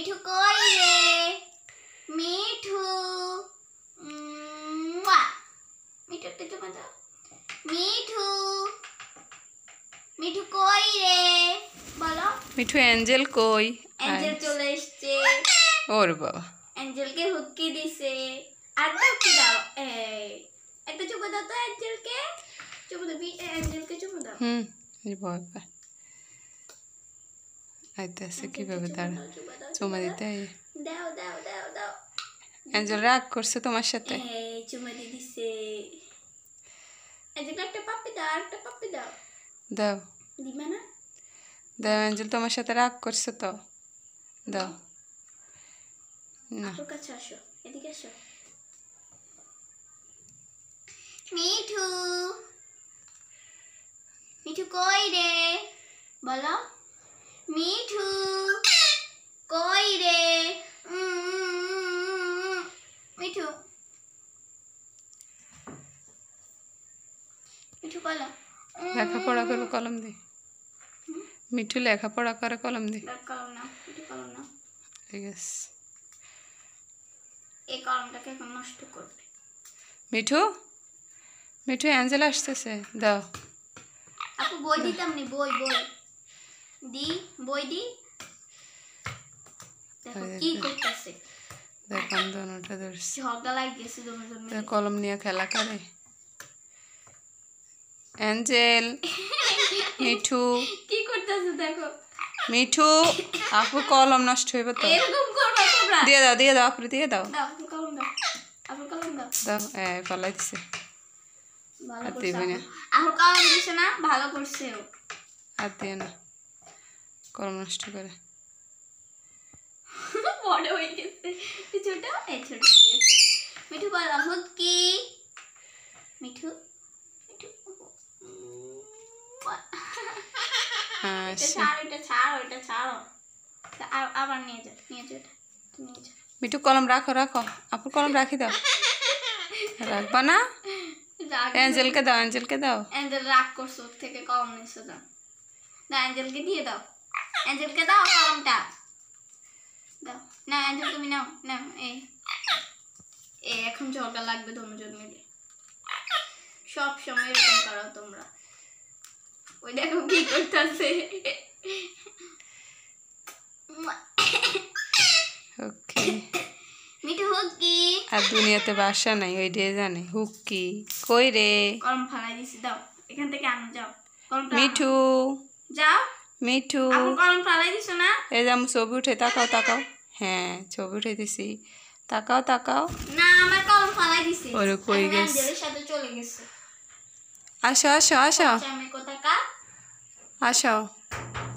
মিঠু কই রে মিঠু মিঠু একটু জমা দাও মিঠু মিঠু কই রে বলো মিঠু অ্যাঞ্জেল কই অ্যাঞ্জেল চলে এসছে ওর বাবা এঞ্জেলকে হুক্কি দিছে আর হুক্কি দাও এই একটা চুমু দাও তো অ্যাঞ্জেলকে চুমু দাও অ্যাঞ্জেলকে চুমু দাও হুম বাবা কিভাবে চুমা দিতে অ্যাঞ্জেল রাগ করছে তোমার সাথে দাও তোমার সাথে রাগ করছে তো দাও মিঠু মিঠু কই রে বলো মিঠু কই রে মিঠু মিঠু কলম লেখাপড়া করে mm-hmm. কলম দে hmm? মিঠু লেখাপড়া করে কলম দে মিঠু ঠিক আছে এই কলমটাকে এখন নষ্ট করবে মিঠু মিঠু অ্যাঞ্জেল আসতেছে দাও আপু বই দিতাম নি বই বই দি বই দি কলম নিয়ে খেলা করে অ্যাঞ্জেল মিঠু কি করতেছে দেখো মিঠু আপু কলম নষ্ট হইব তো দিয়ে দাও দিয়ে দাও আপু দিয়ে দাও এ ভালো করছে আর দিয়ে না কলম নষ্ট করে বড় হয়ে গেছে ছোট এই ছোট হয়ে গেছে মিঠু বল আহত কি মিঠু মিঠু কলম রাখো রাখো কলম রাখি দাও দাও দাও করছো থেকে দাও না অ্যাঞ্জেলকে দিয়ে দাও অ্যাঞ্জেলকে দাও কলমটা দাও না অ্যাঞ্জেল তুমি নাও না এই এ এখন ঝগড়া লাগবে ধনুজন মিলে সব সময় এরকম করো তোমরা ওই দেখো কি করতেছে ওকে মিঠু হুকি আর দুনিয়াতে বাসা নাই ওই ডে জানে হুকি কই রে কলম ফালাই দিছি দাও এখান থেকে আনো যাও মিঠু যাও মিঠু এই যে আমি ছবি উঠে তাকাও তাকাও হ্যাঁ ছবি উঠে দিছি তাকাও তাকাও না ওরে কই গেছে গেছে আসো আসো আসো আসো